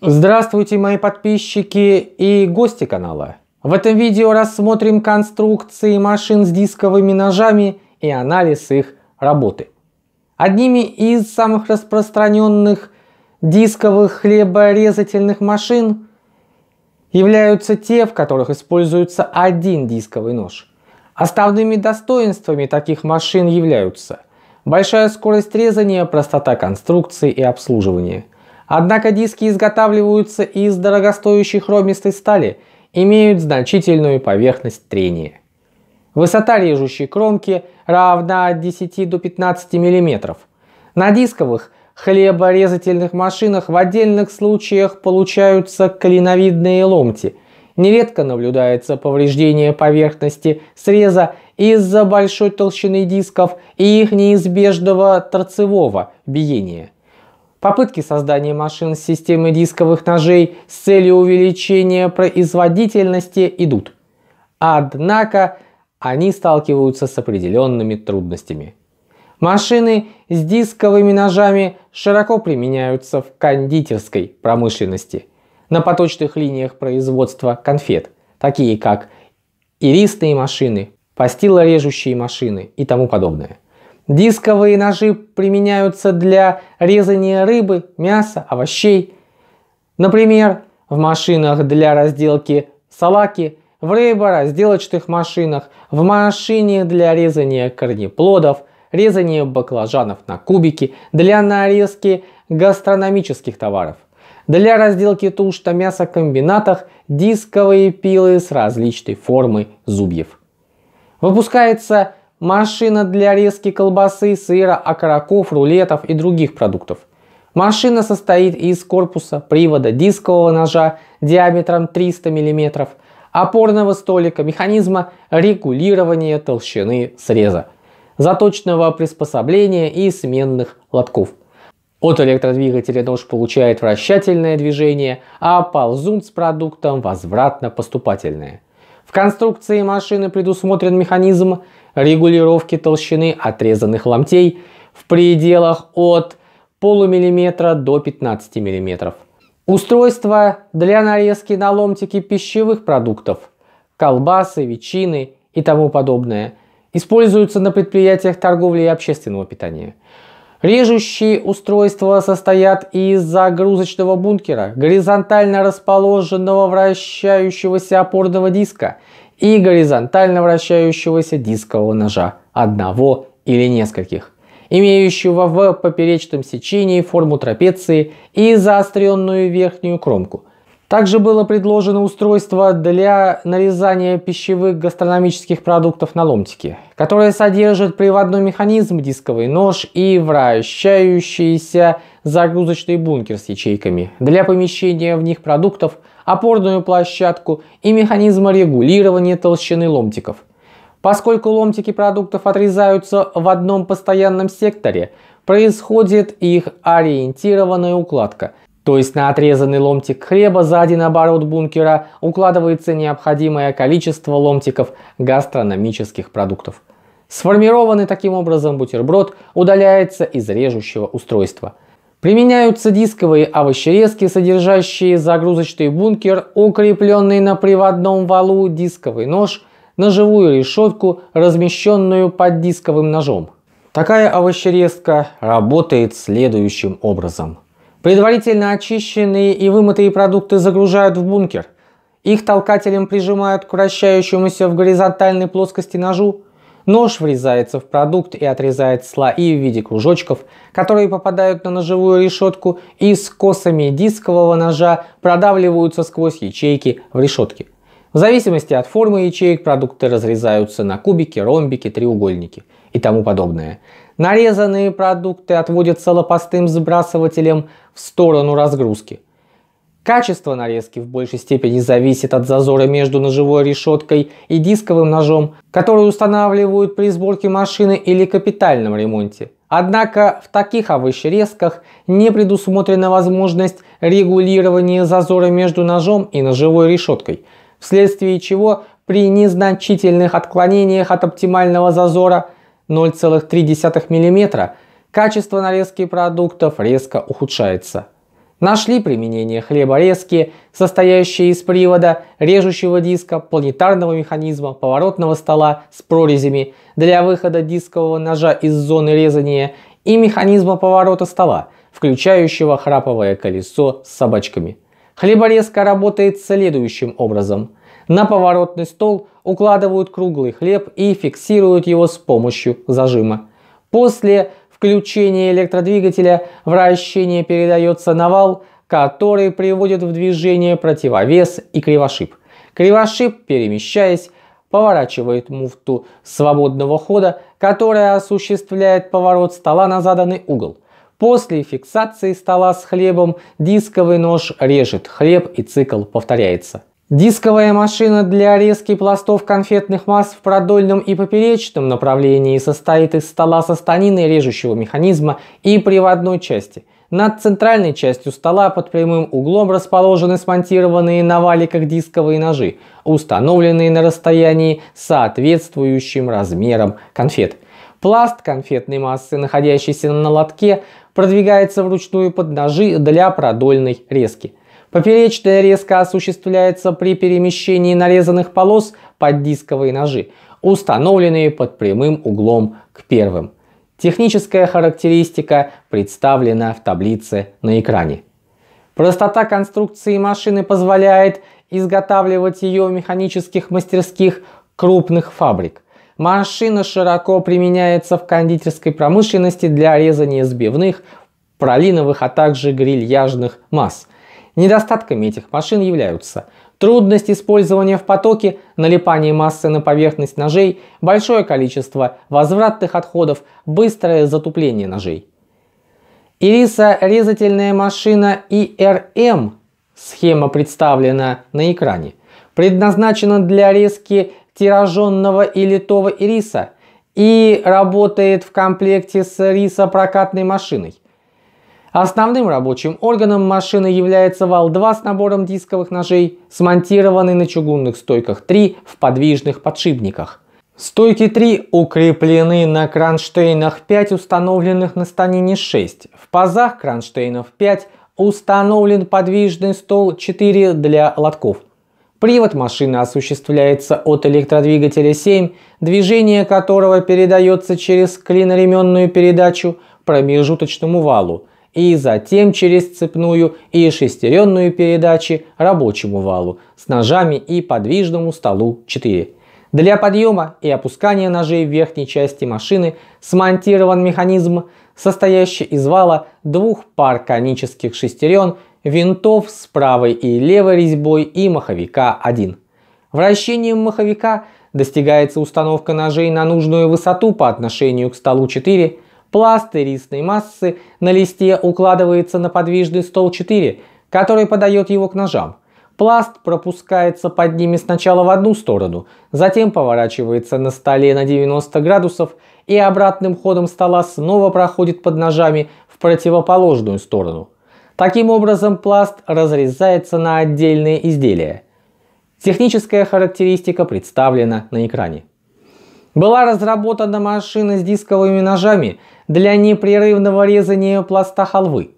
Здравствуйте, мои подписчики и гости канала. В этом видео рассмотрим конструкции машин с дисковыми ножами и анализ их работы. Одними из самых распространенных дисковых хлеборезательных машин являются те, в которых используется один дисковый нож. Основными достоинствами таких машин являются большая скорость резания, простота конструкции и обслуживания – Однако диски изготавливаются из дорогостоящей хромистой стали, имеют значительную поверхность трения. Высота режущей кромки равна от 10 до 15 мм. На дисковых хлеборезательных машинах в отдельных случаях получаются клиновидные ломти. Нередко наблюдается повреждение поверхности среза из-за большой толщины дисков и их неизбежного торцевого биения – Попытки создания машин с системой дисковых ножей с целью увеличения производительности идут. Однако они сталкиваются с определенными трудностями. Машины с дисковыми ножами широко применяются в кондитерской промышленности, на поточных линиях производства конфет, такие как ирисные машины, пастилорежущие машины и тому подобное – Дисковые ножи применяются для резания рыбы, мяса, овощей. Например, в машинах для разделки салаки, в рыборазделочных машинах, в машине для резания корнеплодов, резания баклажанов на кубики, для нарезки гастрономических товаров. Для разделки туш на мясокомбинатах дисковые пилы с различной формой зубьев. Выпускается Машина для резки колбасы, сыра, окороков, рулетов и других продуктов. Машина состоит из корпуса, привода, дискового ножа диаметром 300 мм, опорного столика, механизма регулирования толщины среза, заточного приспособления и сменных лотков. От электродвигателя нож получает вращательное движение, а ползун с продуктом возвратно-поступательное. В конструкции машины предусмотрен механизм регулировки толщины отрезанных ломтей в пределах от полумиллиметра до 15 миллиметров. Устройство для нарезки на ломтики пищевых продуктов, колбасы, ветчины и тому подобное используются на предприятиях торговли и общественного питания. Режущие устройства состоят из загрузочного бункера, горизонтально расположенного вращающегося опорного диска и горизонтально вращающегося дискового ножа, одного или нескольких, имеющего в поперечном сечении форму трапеции и заостренную верхнюю кромку. Также было предложено устройство для нарезания пищевых гастрономических продуктов на ломтики, которое содержит приводной механизм, дисковый нож и вращающийся загрузочный бункер с ячейками для помещения в них продуктов, опорную площадку и механизма регулирования толщины ломтиков. Поскольку ломтики продуктов отрезаются в одном постоянном секторе, происходит их ориентированная укладка. То есть на отрезанный ломтик хлеба за один оборот бункера укладывается необходимое количество ломтиков гастрономических продуктов. Сформированный таким образом бутерброд удаляется из режущего устройства – Применяются дисковые овощерезки, содержащие загрузочный бункер, укрепленный на приводном валу дисковый нож, ножевую решетку, размещенную под дисковым ножом. Такая овощерезка работает следующим образом. Предварительно очищенные и вымытые продукты загружают в бункер. Их толкателем прижимают к вращающемуся в горизонтальной плоскости ножу, Нож врезается в продукт и отрезает слои в виде кружочков, которые попадают на ножевую решетку и с косами дискового ножа продавливаются сквозь ячейки в решетке. В зависимости от формы ячеек продукты разрезаются на кубики, ромбики, треугольники и тому подобное. Нарезанные продукты отводятся лопастым сбрасывателем в сторону разгрузки – Качество нарезки в большей степени зависит от зазора между ножевой решеткой и дисковым ножом, который устанавливают при сборке машины или капитальном ремонте. Однако в таких овощерезках не предусмотрена возможность регулирования зазора между ножом и ножевой решеткой, вследствие чего при незначительных отклонениях от оптимального зазора 0,3 мм качество нарезки продуктов резко ухудшается. Нашли применение хлеборезки, состоящие из привода, режущего диска, планетарного механизма, поворотного стола с прорезями для выхода дискового ножа из зоны резания и механизма поворота стола, включающего храповое колесо с собачками. Хлеборезка работает следующим образом. На поворотный стол укладывают круглый хлеб и фиксируют его с помощью зажима. После Включение электродвигателя вращение передается на вал, который приводит в движение противовес и кривошип. Кривошип, перемещаясь, поворачивает муфту свободного хода, которая осуществляет поворот стола на заданный угол. После фиксации стола с хлебом дисковый нож режет хлеб и цикл повторяется. Дисковая машина для резки пластов конфетных масс в продольном и поперечном направлении состоит из стола со станиной режущего механизма и приводной части. Над центральной частью стола под прямым углом расположены смонтированные на валиках дисковые ножи, установленные на расстоянии соответствующим размером конфет. Пласт конфетной массы, находящийся на лотке, продвигается вручную под ножи для продольной резки. Поперечная резка осуществляется при перемещении нарезанных полос под дисковые ножи, установленные под прямым углом к первым. Техническая характеристика представлена в таблице на экране. Простота конструкции машины позволяет изготавливать ее в механических мастерских крупных фабрик. Машина широко применяется в кондитерской промышленности для резания сбивных, пролиновых, а также грильяжных масс – Недостатками этих машин являются трудность использования в потоке, налипание массы на поверхность ножей, большое количество возвратных отходов, быстрое затупление ножей. Ириса резательная машина ИРМ. Эм. схема представлена на экране, предназначена для резки тираженного и литого ириса и работает в комплекте с рисопрокатной машиной. Основным рабочим органом машины является вал-2 с набором дисковых ножей, смонтированный на чугунных стойках 3 в подвижных подшипниках. Стойки 3 укреплены на кронштейнах 5, установленных на станине 6. В пазах кронштейнов 5 установлен подвижный стол 4 для лотков. Привод машины осуществляется от электродвигателя 7, движение которого передается через клиноременную передачу промежуточному валу – и затем через цепную и шестеренную передачи рабочему валу с ножами и подвижному столу 4. Для подъема и опускания ножей в верхней части машины смонтирован механизм, состоящий из вала двух пар конических шестерен, винтов с правой и левой резьбой и маховика 1. Вращением маховика достигается установка ножей на нужную высоту по отношению к столу 4 Пласт рисной массы на листе укладывается на подвижный стол 4, который подает его к ножам. Пласт пропускается под ними сначала в одну сторону, затем поворачивается на столе на 90 градусов и обратным ходом стола снова проходит под ножами в противоположную сторону. Таким образом пласт разрезается на отдельные изделия. Техническая характеристика представлена на экране. Была разработана машина с дисковыми ножами, для непрерывного резания пласта халвы.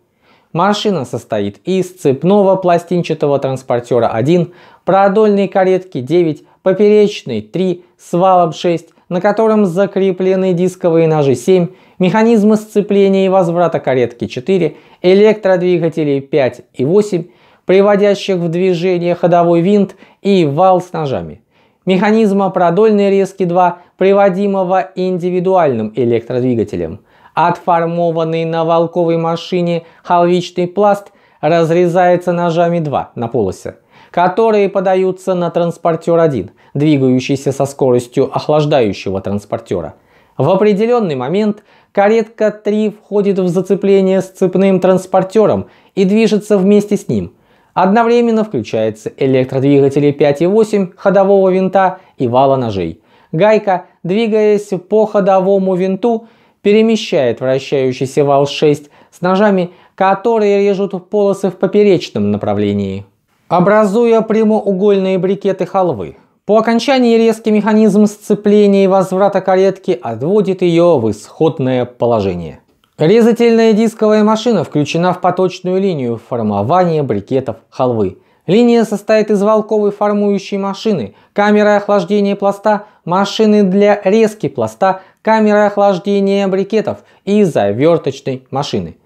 Машина состоит из цепного пластинчатого транспортера 1, продольной каретки 9, поперечной 3, с валом 6, на котором закреплены дисковые ножи 7, механизмы сцепления и возврата каретки 4, электродвигателей 5 и 8, приводящих в движение ходовой винт и вал с ножами. Механизма продольной резки 2, приводимого индивидуальным электродвигателем – Отформованный на волковой машине халвичный пласт разрезается ножами 2 на полосе, которые подаются на транспортер 1, двигающийся со скоростью охлаждающего транспортера. В определенный момент каретка 3 входит в зацепление с цепным транспортером и движется вместе с ним. Одновременно включаются электродвигатели 5 и 8 ходового винта и вала ножей. Гайка, двигаясь по ходовому винту, перемещает вращающийся вал 6 с ножами, которые режут полосы в поперечном направлении, образуя прямоугольные брикеты халвы. По окончании резки механизм сцепления и возврата каретки отводит ее в исходное положение. Резательная дисковая машина включена в поточную линию формования брикетов халвы. Линия состоит из волковой формующей машины, камеры охлаждения пласта, машины для резки пласта, камеры охлаждения брикетов и заверточной машины.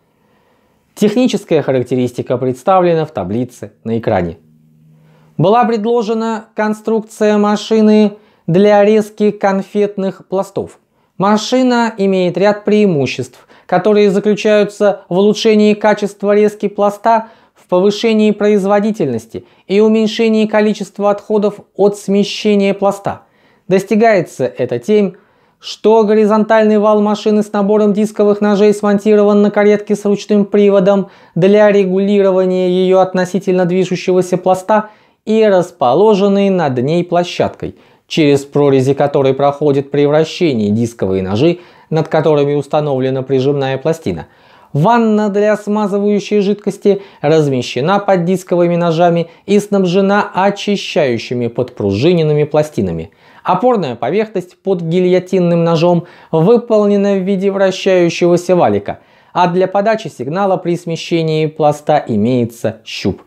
Техническая характеристика представлена в таблице на экране. Была предложена конструкция машины для резки конфетных пластов. Машина имеет ряд преимуществ, которые заключаются в улучшении качества резки пласта, в повышении производительности и уменьшении количества отходов от смещения пласта. Достигается это тем, что горизонтальный вал машины с набором дисковых ножей смонтирован на каретке с ручным приводом для регулирования ее относительно движущегося пласта и расположенный над ней площадкой, через прорези которой проходит при вращении дисковые ножи, над которыми установлена прижимная пластина. Ванна для смазывающей жидкости размещена под дисковыми ножами и снабжена очищающими подпружиненными пластинами – Опорная поверхность под гильотинным ножом выполнена в виде вращающегося валика, а для подачи сигнала при смещении пласта имеется щуп.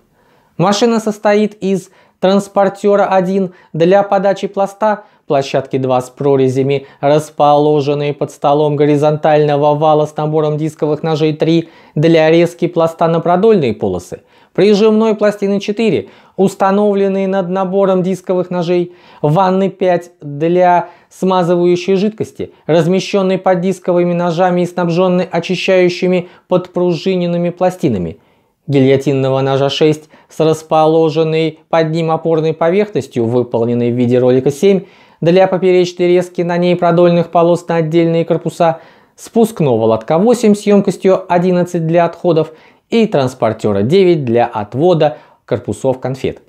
Машина состоит из транспортера 1 для подачи пласта, площадки 2 с прорезями, расположенные под столом горизонтального вала с набором дисковых ножей 3 для резки пласта на продольные полосы – прижимной пластины 4, установленные над набором дисковых ножей, ванны 5 для смазывающей жидкости, размещенной под дисковыми ножами и снабженной очищающими подпружиненными пластинами, гильотинного ножа 6 с расположенной под ним опорной поверхностью, выполненной в виде ролика 7, для поперечной резки на ней продольных полос на отдельные корпуса, спускного лотка 8 с емкостью 11 для отходов, и транспортера 9 для отвода корпусов конфет.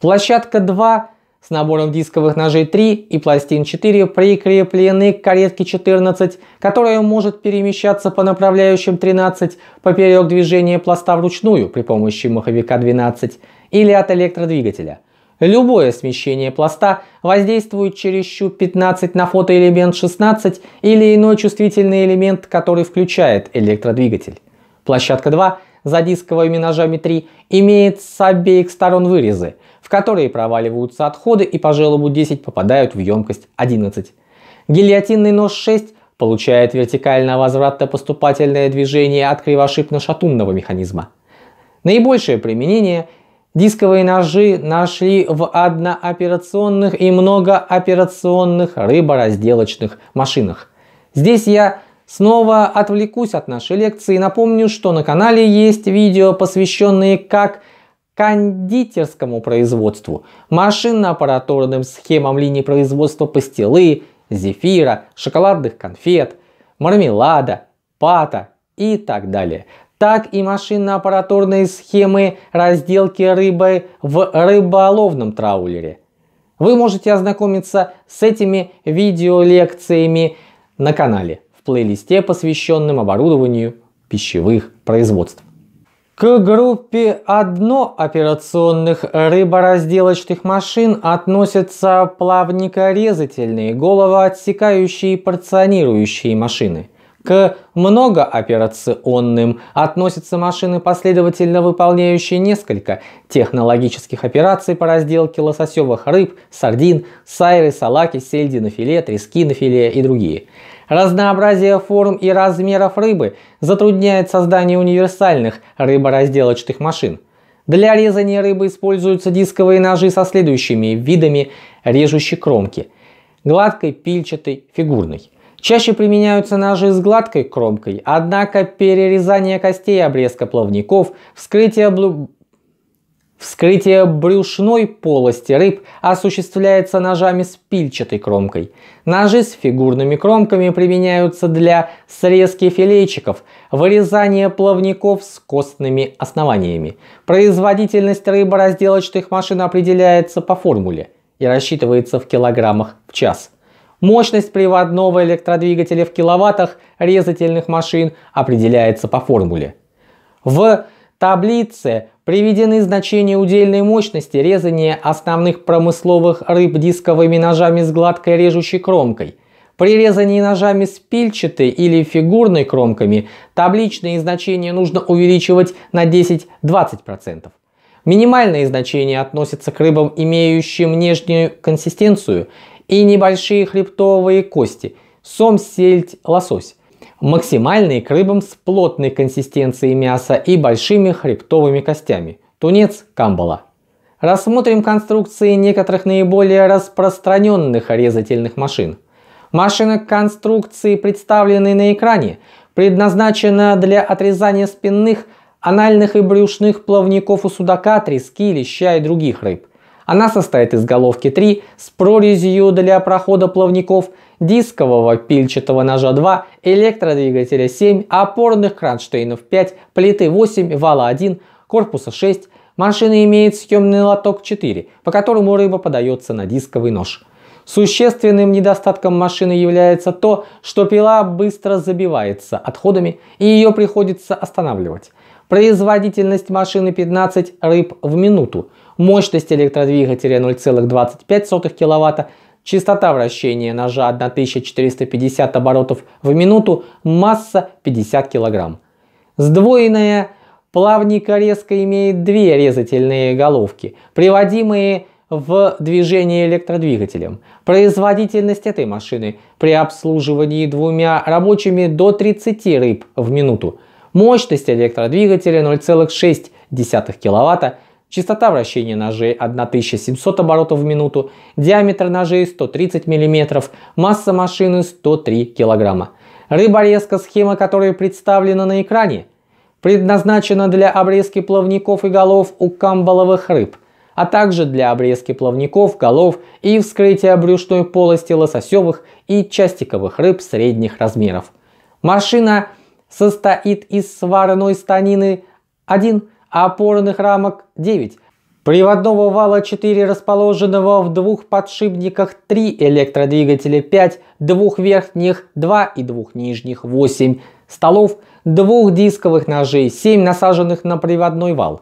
Площадка 2 с набором дисковых ножей 3 и пластин 4 прикреплены к каретке 14, которая может перемещаться по направляющим 13 поперек движения пласта вручную при помощи маховика 12 или от электродвигателя. Любое смещение пласта воздействует через щуп 15 на фотоэлемент 16 или иной чувствительный элемент, который включает электродвигатель. Площадка 2 задисковыми ножами 3 имеет с обеих сторон вырезы, в которые проваливаются отходы и по желобу 10 попадают в емкость 11. Гильотинный нож 6 получает вертикально возвратно-поступательное движение от кривошипно-шатунного механизма. Наибольшее применение дисковые ножи нашли в однооперационных и многооперационных рыборазделочных машинах. Здесь я Снова отвлекусь от нашей лекции и напомню, что на канале есть видео, посвященные как кондитерскому производству, машинно-аппаратурным схемам линий производства пастилы, зефира, шоколадных конфет, мармелада, пата и так далее, так и машинно-аппаратурные схемы разделки рыбы в рыболовном траулере. Вы можете ознакомиться с этими видеолекциями на канале в плейлисте, посвященном оборудованию пищевых производств. К группе однооперационных рыборазделочных машин относятся плавникорезательные, головоотсекающие и порционирующие машины. К многооперационным относятся машины, последовательно выполняющие несколько технологических операций по разделке лососевых рыб, сардин, сайры, салаки, сельди на филе, трески на филе и другие. Разнообразие форм и размеров рыбы затрудняет создание универсальных рыборазделочных машин. Для резания рыбы используются дисковые ножи со следующими видами режущей кромки. Гладкой, пильчатой, фигурной. Чаще применяются ножи с гладкой кромкой, однако перерезание костей обрезка плавников, вскрытие бл Вскрытие брюшной полости рыб осуществляется ножами с пильчатой кромкой. Ножи с фигурными кромками применяются для срезки филейчиков, вырезания плавников с костными основаниями. Производительность рыборазделочных машин определяется по формуле и рассчитывается в килограммах в час. Мощность приводного электродвигателя в киловаттах резательных машин определяется по формуле. В таблице Приведены значения удельной мощности резания основных промысловых рыб дисковыми ножами с гладкой режущей кромкой. При резании ножами с пильчатой или фигурной кромками табличные значения нужно увеличивать на 10-20%. Минимальные значения относятся к рыбам, имеющим нижнюю консистенцию и небольшие хребтовые кости – сом, сельдь, лосось максимальный к рыбам с плотной консистенцией мяса и большими хребтовыми костями – тунец, камбала. Рассмотрим конструкции некоторых наиболее распространенных резательных машин. Машина конструкции, представленной на экране, предназначена для отрезания спинных, анальных и брюшных плавников у судака, трески, леща и других рыб. Она состоит из головки 3 с прорезью для прохода плавников – дискового пильчатого ножа 2, электродвигателя 7, опорных кронштейнов 5, плиты 8, вала 1, корпуса 6. Машина имеет съемный лоток 4, по которому рыба подается на дисковый нож. Существенным недостатком машины является то, что пила быстро забивается отходами и ее приходится останавливать. Производительность машины 15 рыб в минуту, мощность электродвигателя 0,25 кВт частота вращения ножа 1450 оборотов в минуту, масса 50 кг. Сдвоенная плавника резко имеет две резательные головки, приводимые в движение электродвигателем. Производительность этой машины при обслуживании двумя рабочими до 30 рыб в минуту. Мощность электродвигателя 0,6 кВт частота вращения ножей 1700 оборотов в минуту, диаметр ножей 130 мм, масса машины 103 кг. Рыборезка, схема которая представлена на экране, предназначена для обрезки плавников и голов у камбаловых рыб, а также для обрезки плавников, голов и вскрытия брюшной полости лососевых и частиковых рыб средних размеров. Машина состоит из сварной станины 1 опорных рамок 9, приводного вала 4, расположенного в двух подшипниках 3 электродвигателя 5, двух верхних 2 и двух нижних 8, столов, двух дисковых ножей 7, насаженных на приводной вал.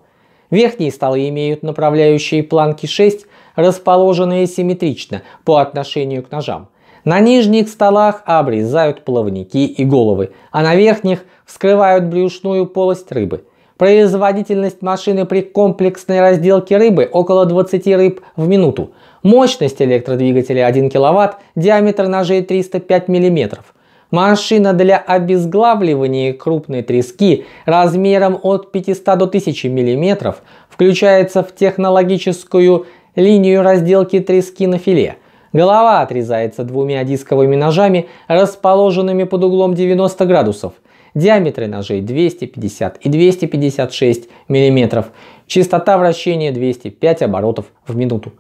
Верхние столы имеют направляющие планки 6, расположенные симметрично по отношению к ножам. На нижних столах обрезают плавники и головы, а на верхних вскрывают брюшную полость рыбы – Производительность машины при комплексной разделке рыбы около 20 рыб в минуту. Мощность электродвигателя 1 кВт, диаметр ножей 305 мм. Машина для обезглавливания крупной трески размером от 500 до 1000 мм включается в технологическую линию разделки трески на филе. Голова отрезается двумя дисковыми ножами, расположенными под углом 90 градусов – Диаметры ножей 250 и 256 мм. Частота вращения 205 оборотов в минуту.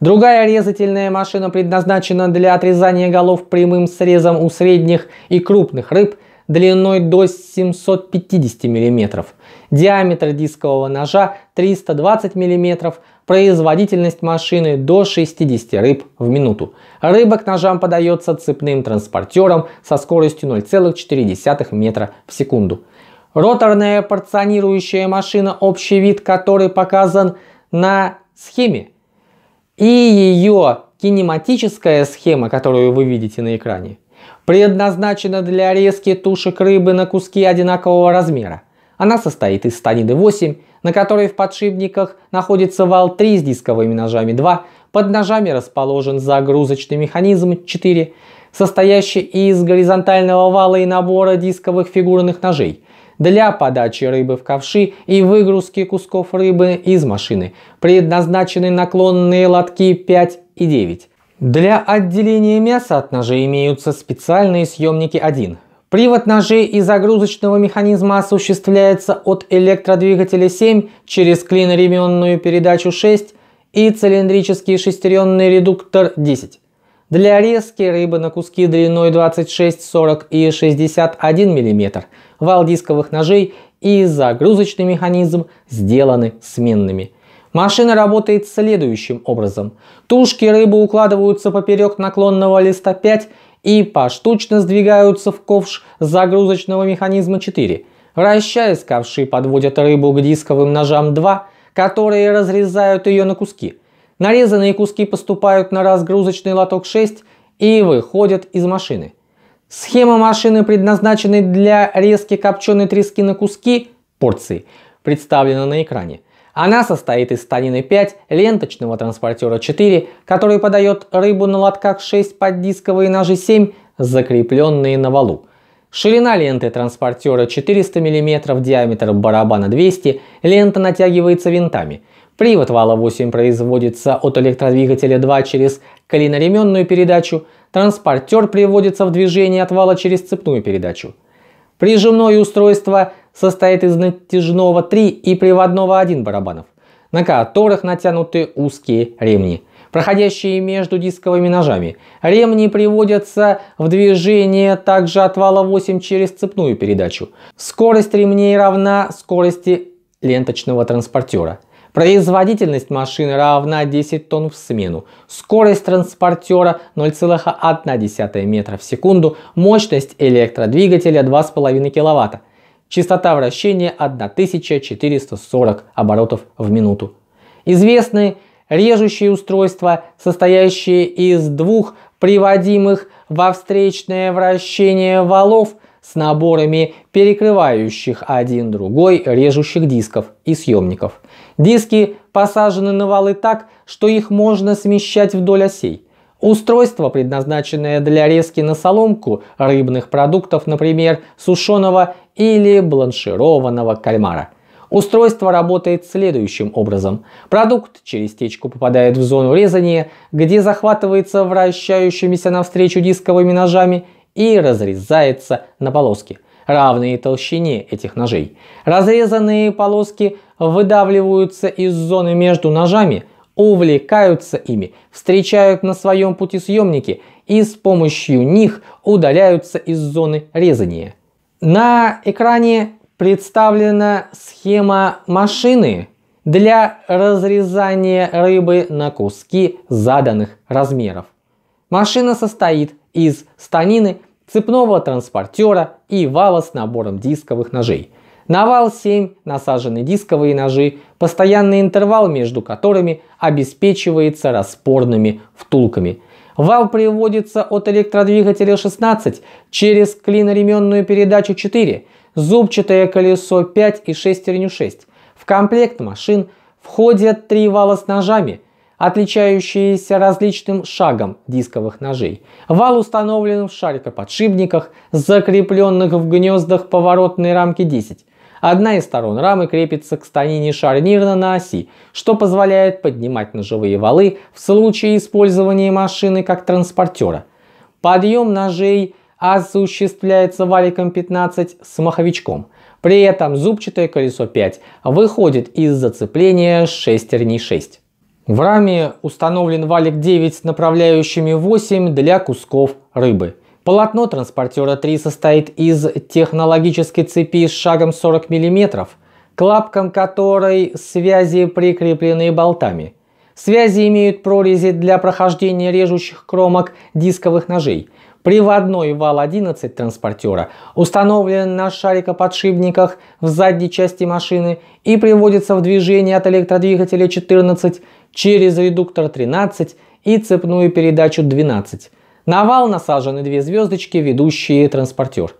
Другая резательная машина предназначена для отрезания голов прямым срезом у средних и крупных рыб длиной до 750 мм диаметр дискового ножа 320 мм, производительность машины до 60 рыб в минуту. Рыба к ножам подается цепным транспортером со скоростью 0,4 метра в секунду. Роторная порционирующая машина, общий вид которой показан на схеме, и ее кинематическая схема, которую вы видите на экране, предназначена для резки тушек рыбы на куски одинакового размера. Она состоит из станины 8, на которой в подшипниках находится вал 3 с дисковыми ножами 2, под ножами расположен загрузочный механизм 4, состоящий из горизонтального вала и набора дисковых фигурных ножей для подачи рыбы в ковши и выгрузки кусков рыбы из машины, предназначены наклонные лотки 5 и 9. Для отделения мяса от ножей имеются специальные съемники 1, Привод ножей и загрузочного механизма осуществляется от электродвигателя 7 через клиноременную передачу 6 и цилиндрический шестеренный редуктор 10. Для резки рыбы на куски длиной 26, 40 и 61 мм вал дисковых ножей и загрузочный механизм сделаны сменными. Машина работает следующим образом. Тушки рыбы укладываются поперек наклонного листа 5 и поштучно сдвигаются в ковш загрузочного механизма 4. Вращаясь, ковши подводят рыбу к дисковым ножам 2, которые разрезают ее на куски. Нарезанные куски поступают на разгрузочный лоток 6 и выходят из машины. Схема машины, предназначенной для резки копченой трески на куски, порции, представлена на экране. Она состоит из станины 5, ленточного транспортера 4, который подает рыбу на лотках 6 под дисковые ножи 7, закрепленные на валу. Ширина ленты транспортера 400 мм, диаметр барабана 200, лента натягивается винтами. Привод вала 8 производится от электродвигателя 2 через коленоременную передачу, транспортер приводится в движение от вала через цепную передачу. Прижимное устройство состоит из натяжного 3 и приводного 1 барабанов, на которых натянуты узкие ремни, проходящие между дисковыми ножами. Ремни приводятся в движение также от вала 8 через цепную передачу. Скорость ремней равна скорости ленточного транспортера – Производительность машины равна 10 тонн в смену. Скорость транспортера 0,1 метра в секунду. Мощность электродвигателя 2,5 кВт. Частота вращения 1440 оборотов в минуту. Известны режущие устройства, состоящие из двух приводимых во встречное вращение валов – с наборами перекрывающих один другой режущих дисков и съемников. Диски посажены на валы так, что их можно смещать вдоль осей. Устройство, предназначенное для резки на соломку рыбных продуктов, например, сушеного или бланшированного кальмара – Устройство работает следующим образом. Продукт через течку попадает в зону резания, где захватывается вращающимися навстречу дисковыми ножами и разрезается на полоски, равные толщине этих ножей. Разрезанные полоски выдавливаются из зоны между ножами, увлекаются ими, встречают на своем пути съемники и с помощью них удаляются из зоны резания. На экране представлена схема машины для разрезания рыбы на куски заданных размеров. Машина состоит из станины цепного транспортера и вала с набором дисковых ножей. На вал 7 насажены дисковые ножи, постоянный интервал между которыми обеспечивается распорными втулками. Вал приводится от электродвигателя 16 через клиноременную передачу 4, зубчатое колесо 5 и шестерню 6. В комплект машин входят три вала с ножами – отличающиеся различным шагом дисковых ножей. Вал установлен в шарикоподшипниках, закрепленных в гнездах поворотной рамки 10. Одна из сторон рамы крепится к станине шарнирно на оси, что позволяет поднимать ножевые валы в случае использования машины как транспортера. Подъем ножей осуществляется валиком 15 с маховичком. При этом зубчатое колесо 5 выходит из зацепления шестерни 6. В раме установлен валик 9 с направляющими 8 для кусков рыбы. Полотно транспортера 3 состоит из технологической цепи с шагом 40 мм, к которой связи прикреплены болтами. Связи имеют прорези для прохождения режущих кромок дисковых ножей. Приводной вал 11 транспортера установлен на шарикоподшипниках в задней части машины и приводится в движение от электродвигателя 14 через редуктор 13 и цепную передачу 12. На вал насажены две звездочки, ведущие транспортер.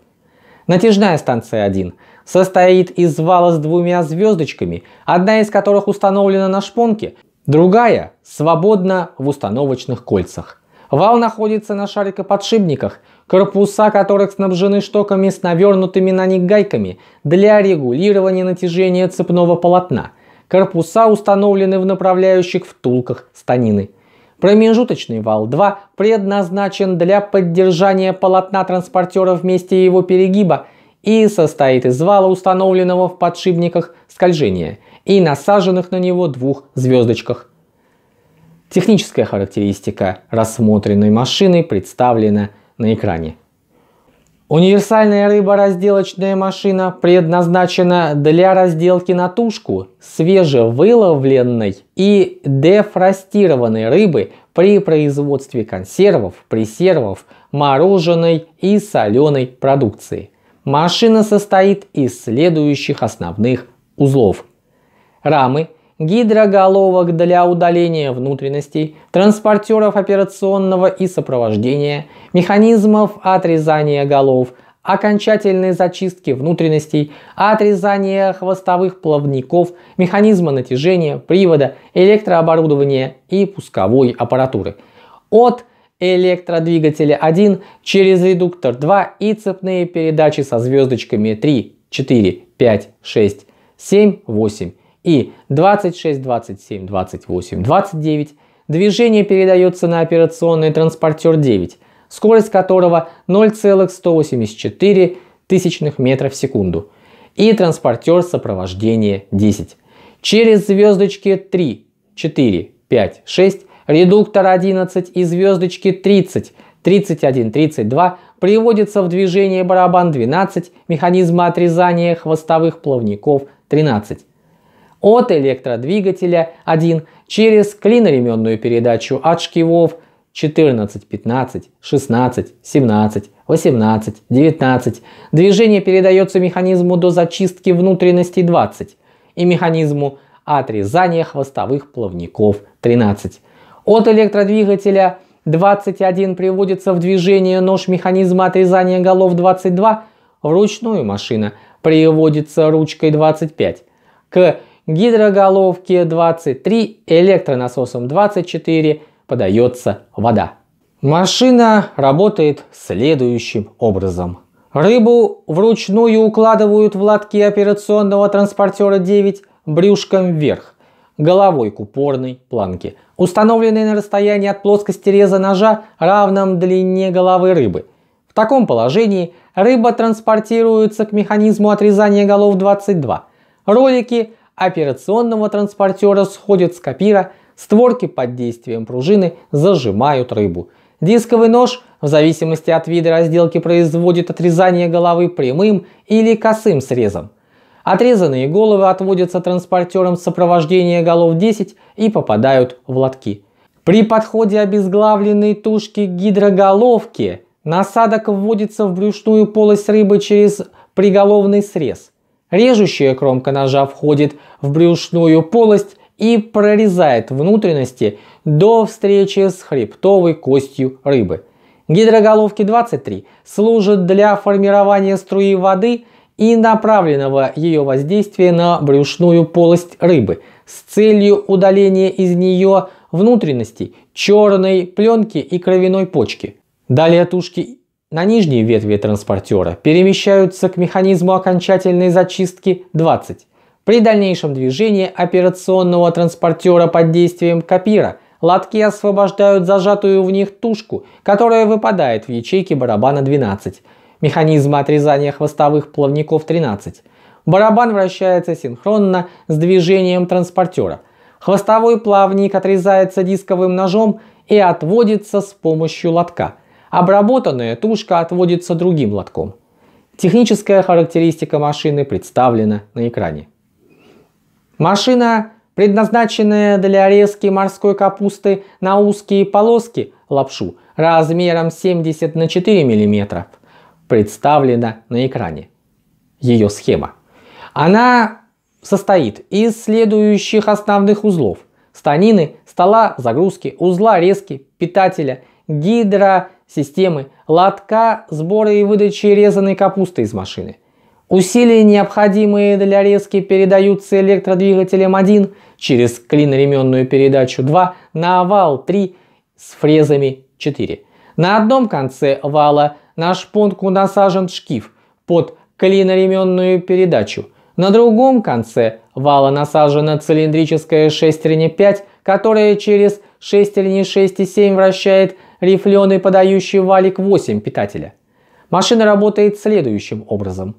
Натяжная станция 1 состоит из вала с двумя звездочками, одна из которых установлена на шпонке, другая свободна в установочных кольцах. Вал находится на шарикоподшипниках, корпуса которых снабжены штоками с навернутыми на них гайками для регулирования натяжения цепного полотна – Корпуса установлены в направляющих втулках станины. Промежуточный вал 2 предназначен для поддержания полотна транспортера вместе его перегиба и состоит из вала, установленного в подшипниках скольжения и насаженных на него двух звездочках. Техническая характеристика рассмотренной машины представлена на экране. Универсальная рыборазделочная машина предназначена для разделки на тушку свежевыловленной и дефростированной рыбы при производстве консервов, пресервов, мороженой и соленой продукции. Машина состоит из следующих основных узлов. Рамы – гидроголовок для удаления внутренностей, транспортеров операционного и сопровождения, механизмов отрезания голов, окончательной зачистки внутренностей, отрезания хвостовых плавников, механизма натяжения, привода, электрооборудования и пусковой аппаратуры. От электродвигателя 1 через редуктор 2 и цепные передачи со звездочками 3, 4, 5, 6, 7, 8 и 26, 27, 28, 29 движение передается на операционный транспортер 9, скорость которого 0,184 тысячных метров в секунду, и транспортер сопровождения 10. Через звездочки 3, 4, 5, 6, редуктор 11 и звездочки 30, 31, 32 приводится в движение барабан 12 механизма отрезания хвостовых плавников 13 от электродвигателя 1 через клиноременную передачу от шкивов 14, 15, 16, 17, 18, 19. Движение передается механизму до зачистки внутренности 20 и механизму отрезания хвостовых плавников 13. От электродвигателя 21 приводится в движение нож механизма отрезания голов 22, вручную машина приводится ручкой 25. К гидроголовке 23, электронасосом 24 подается вода. Машина работает следующим образом. Рыбу вручную укладывают в лотки операционного транспортера 9 брюшком вверх, головой к упорной планке, установленной на расстоянии от плоскости реза ножа равном длине головы рыбы. В таком положении рыба транспортируется к механизму отрезания голов 22. Ролики операционного транспортера сходят с копира, створки под действием пружины зажимают рыбу. Дисковый нож в зависимости от вида разделки производит отрезание головы прямым или косым срезом. Отрезанные головы отводятся транспортером сопровождения голов 10 и попадают в лотки. При подходе обезглавленной тушки гидроголовки насадок вводится в брюшную полость рыбы через приголовный срез. Режущая кромка ножа входит в брюшную полость и прорезает внутренности до встречи с хребтовой костью рыбы. Гидроголовки 23 служат для формирования струи воды и направленного ее воздействия на брюшную полость рыбы с целью удаления из нее внутренностей черной пленки и кровяной почки. Далее тушки на нижней ветви транспортера перемещаются к механизму окончательной зачистки 20. При дальнейшем движении операционного транспортера под действием копира лотки освобождают зажатую в них тушку, которая выпадает в ячейки барабана 12. Механизмы отрезания хвостовых плавников 13. Барабан вращается синхронно с движением транспортера. Хвостовой плавник отрезается дисковым ножом и отводится с помощью лотка. Обработанная тушка отводится другим лотком. Техническая характеристика машины представлена на экране. Машина, предназначенная для резки морской капусты на узкие полоски лапшу размером 70 на 4 мм, представлена на экране. Ее схема. Она состоит из следующих основных узлов. Станины, стола загрузки, узла резки, питателя, гидро системы, лотка сбора и выдачи резаной капусты из машины. Усилия, необходимые для резки, передаются электродвигателем 1 через клиноременную передачу 2 на вал 3 с фрезами 4. На одном конце вала на шпонку насажен шкив под клиноременную передачу. На другом конце вала насажена цилиндрическая шестерня 5, которая через шестерни 6 и 7 вращает рифленый, подающий валик 8 питателя. Машина работает следующим образом.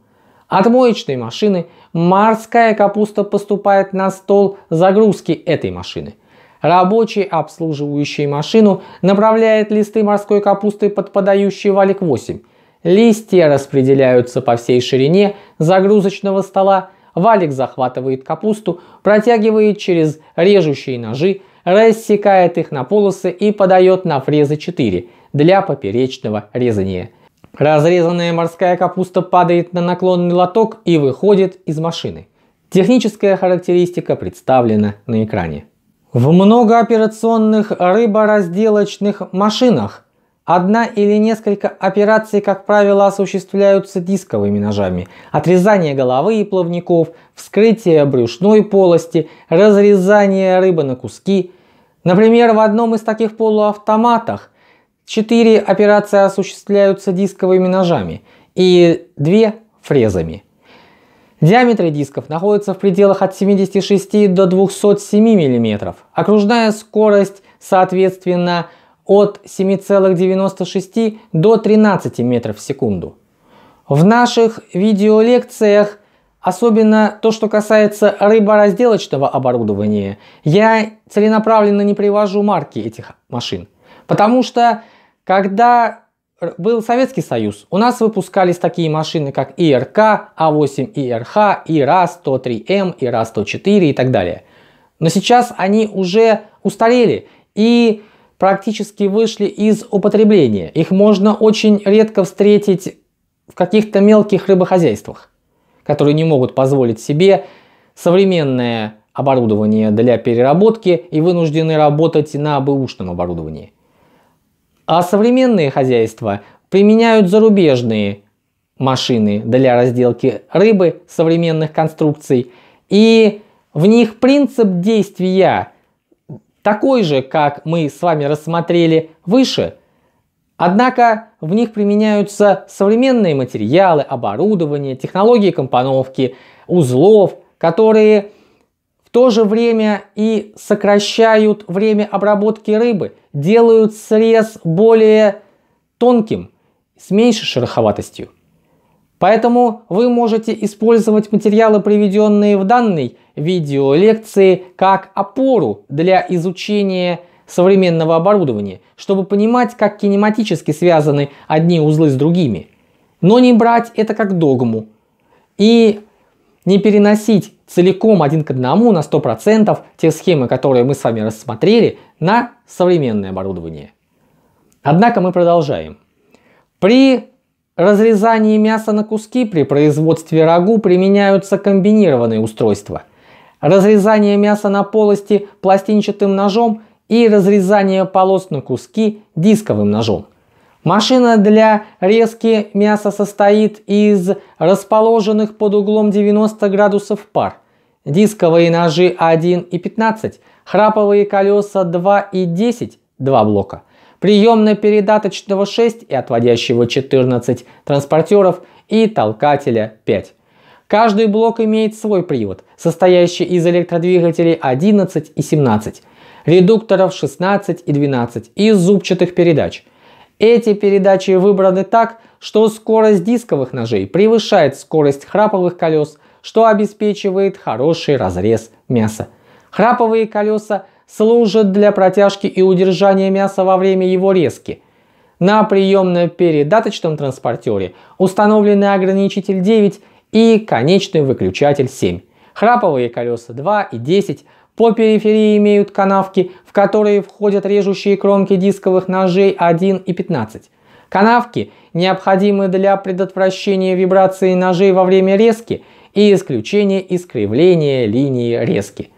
От моечной машины морская капуста поступает на стол загрузки этой машины. Рабочий, обслуживающий машину, направляет листы морской капусты под подающий валик 8. Листья распределяются по всей ширине загрузочного стола, валик захватывает капусту, протягивает через режущие ножи, рассекает их на полосы и подает на фрезы 4 для поперечного резания. Разрезанная морская капуста падает на наклонный лоток и выходит из машины. Техническая характеристика представлена на экране. В многооперационных рыборазделочных машинах Одна или несколько операций, как правило, осуществляются дисковыми ножами. Отрезание головы и плавников, вскрытие брюшной полости, разрезание рыбы на куски. Например, в одном из таких полуавтоматах четыре операции осуществляются дисковыми ножами и две фрезами. Диаметры дисков находятся в пределах от 76 до 207 мм. Окружная скорость, соответственно, от 7,96 до 13 метров в секунду. В наших видеолекциях, особенно то, что касается рыборазделочного оборудования, я целенаправленно не привожу марки этих машин. Потому что, когда был Советский Союз, у нас выпускались такие машины, как ИРК, А8 ИРХ, ИРА-103М, ИРА-104 и так далее. Но сейчас они уже устарели. И практически вышли из употребления. Их можно очень редко встретить в каких-то мелких рыбохозяйствах, которые не могут позволить себе современное оборудование для переработки и вынуждены работать на бэушном оборудовании. А современные хозяйства применяют зарубежные машины для разделки рыбы современных конструкций, и в них принцип действия – такой же, как мы с вами рассмотрели выше. Однако в них применяются современные материалы, оборудование, технологии компоновки, узлов, которые в то же время и сокращают время обработки рыбы, делают срез более тонким, с меньшей шероховатостью. Поэтому вы можете использовать материалы, приведенные в данной видеолекции как опору для изучения современного оборудования, чтобы понимать, как кинематически связаны одни узлы с другими. Но не брать это как догму и не переносить целиком один к одному на 100% те схемы, которые мы с вами рассмотрели, на современное оборудование. Однако мы продолжаем. При разрезании мяса на куски при производстве рагу применяются комбинированные устройства – разрезание мяса на полости пластинчатым ножом и разрезание полос на куски дисковым ножом. Машина для резки мяса состоит из расположенных под углом 90 градусов пар, дисковые ножи 1 и 15, храповые колеса 2 и 10, 2 блока, приемно-передаточного 6 и отводящего 14 транспортеров и толкателя 5. Каждый блок имеет свой привод, состоящий из электродвигателей 11 и 17, редукторов 16 и 12 и зубчатых передач. Эти передачи выбраны так, что скорость дисковых ножей превышает скорость храповых колес, что обеспечивает хороший разрез мяса. Храповые колеса служат для протяжки и удержания мяса во время его резки. На приемно-передаточном транспортере установлены ограничитель 9 и конечный выключатель 7. Храповые колеса 2 и 10 по периферии имеют канавки, в которые входят режущие кромки дисковых ножей 1 и 15. Канавки необходимы для предотвращения вибрации ножей во время резки и исключения искривления линии резки.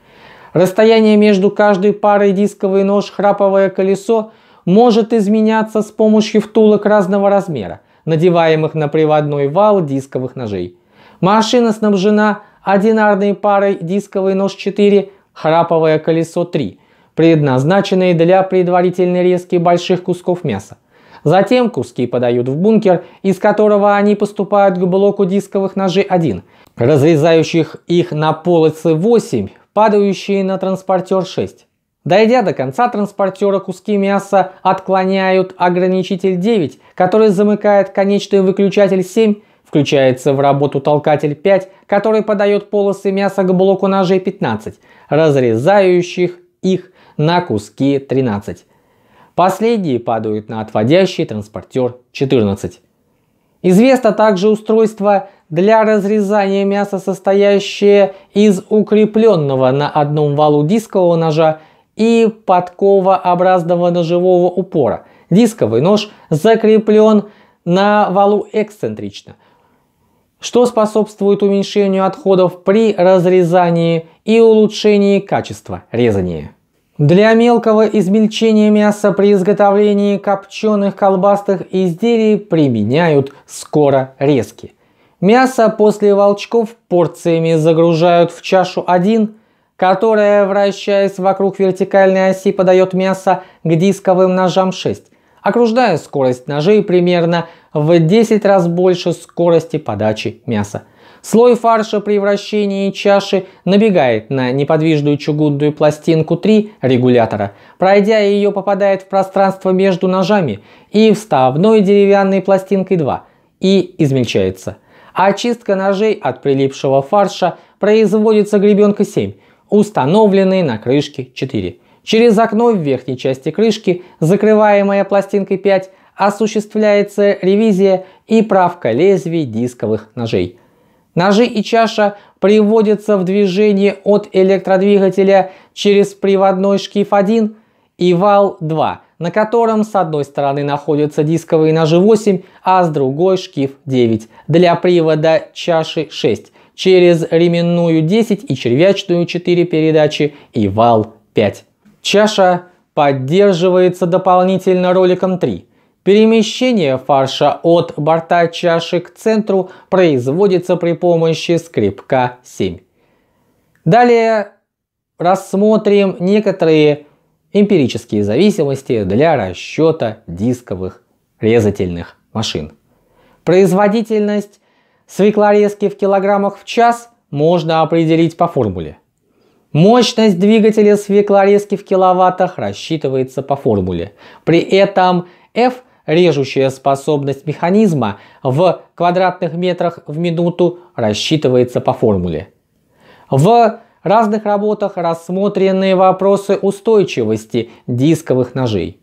Расстояние между каждой парой дисковый нож храповое колесо может изменяться с помощью втулок разного размера, надеваемых на приводной вал дисковых ножей. Машина снабжена одинарной парой дисковый нож 4, храповое колесо 3, предназначенные для предварительной резки больших кусков мяса. Затем куски подают в бункер, из которого они поступают к блоку дисковых ножей 1, разрезающих их на полосы 8, падающие на транспортер 6. Дойдя до конца транспортера, куски мяса отклоняют ограничитель 9, который замыкает конечный выключатель 7 Включается в работу толкатель 5, который подает полосы мяса к блоку ножей 15, разрезающих их на куски 13. Последние падают на отводящий транспортер 14. Известно также устройство для разрезания мяса, состоящее из укрепленного на одном валу дискового ножа и подковообразного ножевого упора. Дисковый нож закреплен на валу эксцентрично, что способствует уменьшению отходов при разрезании и улучшении качества резания. Для мелкого измельчения мяса при изготовлении копченых колбасных изделий применяют скорорезки. Мясо после волчков порциями загружают в чашу 1, которая, вращаясь вокруг вертикальной оси, подает мясо к дисковым ножам 6 окруждая скорость ножей примерно в 10 раз больше скорости подачи мяса. Слой фарша при вращении чаши набегает на неподвижную чугунную пластинку 3 регулятора. Пройдя ее попадает в пространство между ножами и вставной деревянной пластинкой 2 и измельчается. Очистка ножей от прилипшего фарша производится гребенкой 7, установленной на крышке 4. Через окно в верхней части крышки, закрываемое пластинкой 5, осуществляется ревизия и правка лезвий дисковых ножей. Ножи и чаша приводятся в движение от электродвигателя через приводной шкив 1 и вал 2, на котором с одной стороны находятся дисковые ножи 8, а с другой шкив 9 для привода чаши 6 через ременную 10 и червячную 4 передачи и вал 5. Чаша поддерживается дополнительно роликом 3. Перемещение фарша от борта чаши к центру производится при помощи скрипка 7. Далее рассмотрим некоторые эмпирические зависимости для расчета дисковых резательных машин. Производительность свеклорезки в килограммах в час можно определить по формуле. Мощность двигателя свеклорезки в киловаттах рассчитывается по формуле. При этом F – режущая способность механизма в квадратных метрах в минуту рассчитывается по формуле. В разных работах рассмотрены вопросы устойчивости дисковых ножей.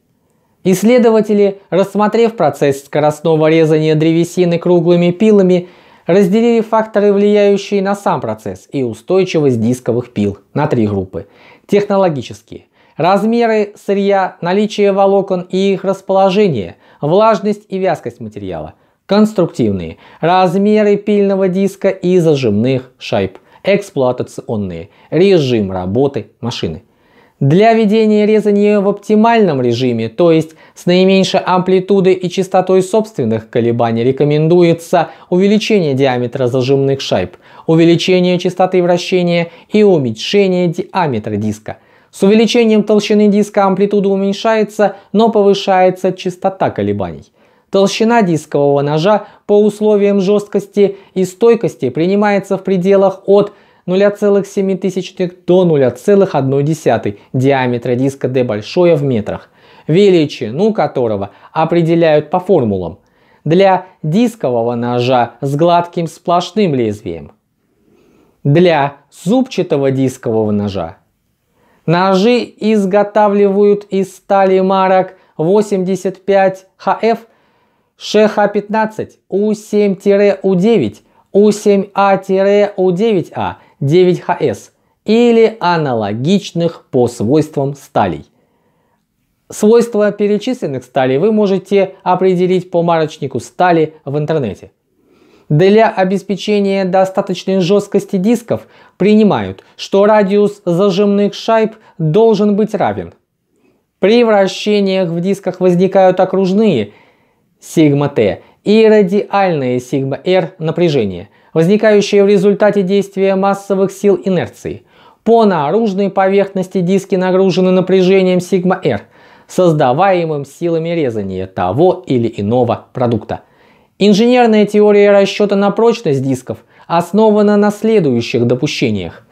Исследователи, рассмотрев процесс скоростного резания древесины круглыми пилами, разделили факторы, влияющие на сам процесс и устойчивость дисковых пил на три группы. Технологические – размеры сырья, наличие волокон и их расположение, влажность и вязкость материала. Конструктивные – размеры пильного диска и зажимных шайб. Эксплуатационные – режим работы машины. Для ведения резания в оптимальном режиме, то есть с наименьшей амплитудой и частотой собственных колебаний рекомендуется увеличение диаметра зажимных шайб, увеличение частоты вращения и уменьшение диаметра диска. С увеличением толщины диска амплитуда уменьшается, но повышается частота колебаний. Толщина дискового ножа по условиям жесткости и стойкости принимается в пределах от 0,5 0,7 до 0,1 диаметра диска D большое в метрах, величину которого определяют по формулам для дискового ножа с гладким сплошным лезвием, для зубчатого дискового ножа. Ножи изготавливают из стали марок 85 HF, ШХ-15, У7-У9, У7А-У9А 9HS или аналогичных по свойствам сталей. Свойства перечисленных сталей вы можете определить по марочнику стали в интернете. Для обеспечения достаточной жесткости дисков принимают, что радиус зажимных шайб должен быть равен. При вращениях в дисках возникают окружные сигма Т и радиальные сигма R напряжения – возникающие в результате действия массовых сил инерции. По наружной поверхности диски нагружены напряжением σR, создаваемым силами резания того или иного продукта. Инженерная теория расчета на прочность дисков основана на следующих допущениях.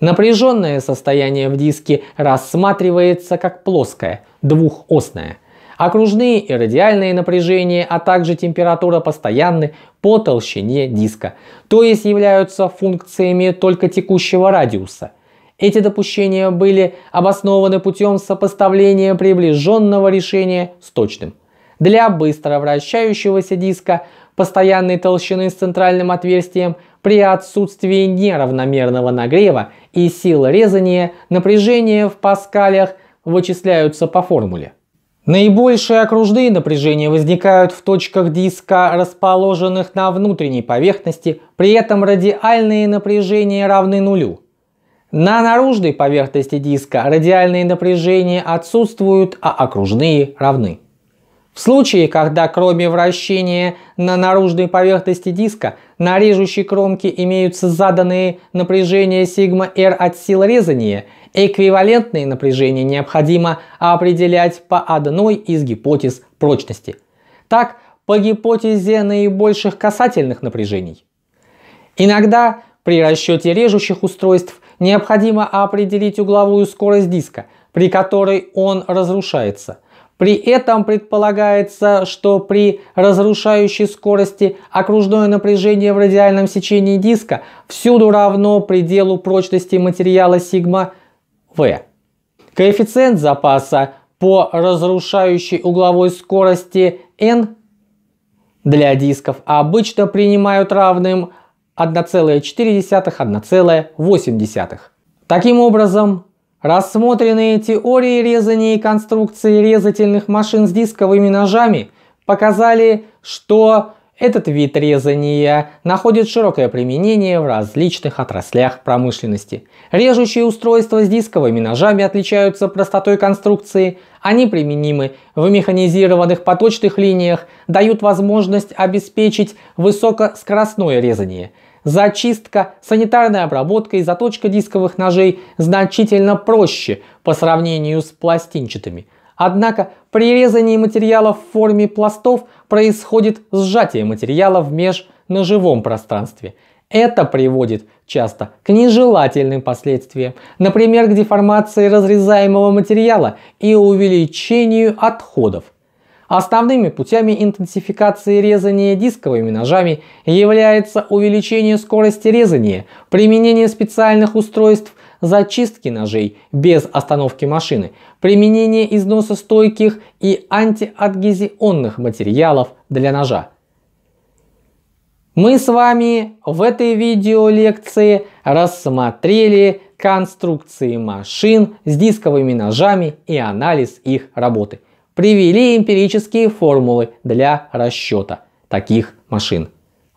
Напряженное состояние в диске рассматривается как плоское, двухосное. Окружные и радиальные напряжения, а также температура постоянны по толщине диска, то есть являются функциями только текущего радиуса. Эти допущения были обоснованы путем сопоставления приближенного решения с точным. Для быстро вращающегося диска постоянной толщины с центральным отверстием при отсутствии неравномерного нагрева и силы резания напряжения в паскалях вычисляются по формуле. Наибольшие окружные напряжения возникают в точках диска, расположенных на внутренней поверхности, при этом радиальные напряжения равны нулю. На наружной поверхности диска радиальные напряжения отсутствуют, а окружные равны. В случае, когда кроме вращения на наружной поверхности диска на режущей кромке имеются заданные напряжения σr от сил резания Эквивалентные напряжения необходимо определять по одной из гипотез прочности. Так, по гипотезе наибольших касательных напряжений. Иногда при расчете режущих устройств необходимо определить угловую скорость диска, при которой он разрушается. При этом предполагается, что при разрушающей скорости окружное напряжение в радиальном сечении диска всюду равно пределу прочности материала сигма v. Коэффициент запаса по разрушающей угловой скорости n для дисков обычно принимают равным 1,4-1,8. Таким образом, рассмотренные теории резания и конструкции резательных машин с дисковыми ножами показали, что этот вид резания находит широкое применение в различных отраслях промышленности. Режущие устройства с дисковыми ножами отличаются простотой конструкции, они применимы в механизированных поточных линиях, дают возможность обеспечить высокоскоростное резание. Зачистка, санитарная обработка и заточка дисковых ножей значительно проще по сравнению с пластинчатыми – Однако при резании материала в форме пластов происходит сжатие материала в межножевом пространстве. Это приводит часто к нежелательным последствиям, например, к деформации разрезаемого материала и увеличению отходов. Основными путями интенсификации резания дисковыми ножами является увеличение скорости резания, применение специальных устройств зачистки ножей без остановки машины, применение износа стойких и антиадгезионных материалов для ножа. Мы с вами в этой видеолекции рассмотрели конструкции машин с дисковыми ножами и анализ их работы. Привели эмпирические формулы для расчета таких машин.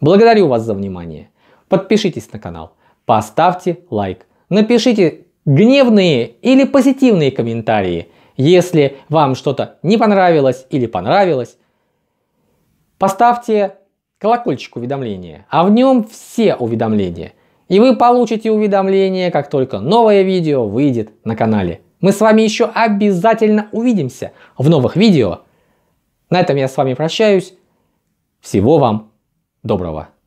Благодарю вас за внимание. Подпишитесь на канал, поставьте лайк напишите гневные или позитивные комментарии, если вам что-то не понравилось или понравилось. Поставьте колокольчик уведомления, а в нем все уведомления. И вы получите уведомления, как только новое видео выйдет на канале. Мы с вами еще обязательно увидимся в новых видео. На этом я с вами прощаюсь. Всего вам доброго.